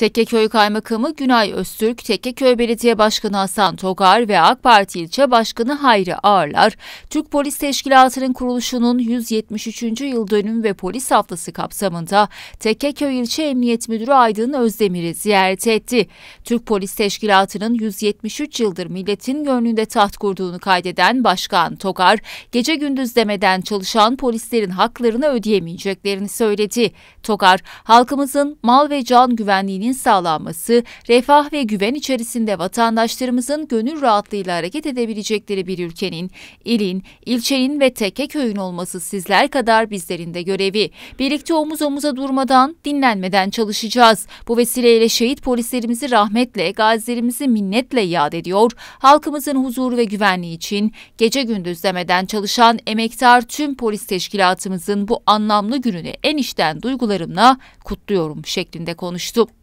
Tekkeköy Kaymakamı Günay Öztürk, Tekkeköy Belediye Başkanı Hasan Togar ve AK Parti İlçe Başkanı Hayri Ağarlar, Türk Polis Teşkilatı'nın kuruluşunun 173. yıl dönüm ve polis haftası kapsamında Tekkeköy İlçe Emniyet Müdürü Aydın Özdemir'i ziyaret etti. Türk Polis Teşkilatı'nın 173 yıldır milletin gönlünde taht kurduğunu kaydeden Başkan Togar, gece gündüz demeden çalışan polislerin haklarını ödeyemeyeceklerini söyledi. Togar, halkımızın mal ve can güvenliğinin güvenliğinin sağlanması, refah ve güven içerisinde vatandaşlarımızın gönül rahatlığıyla hareket edebilecekleri bir ülkenin, ilin, ilçenin ve teke köyün olması sizler kadar bizlerin de görevi. Birlikte omuz omuza durmadan, dinlenmeden çalışacağız. Bu vesileyle şehit polislerimizi rahmetle, gazilerimizi minnetle yad ediyor, halkımızın huzuru ve güvenliği için gece gündüz demeden çalışan emektar tüm polis teşkilatımızın bu anlamlı gününü en içten duygularımla kutluyorum şeklinde konuştu.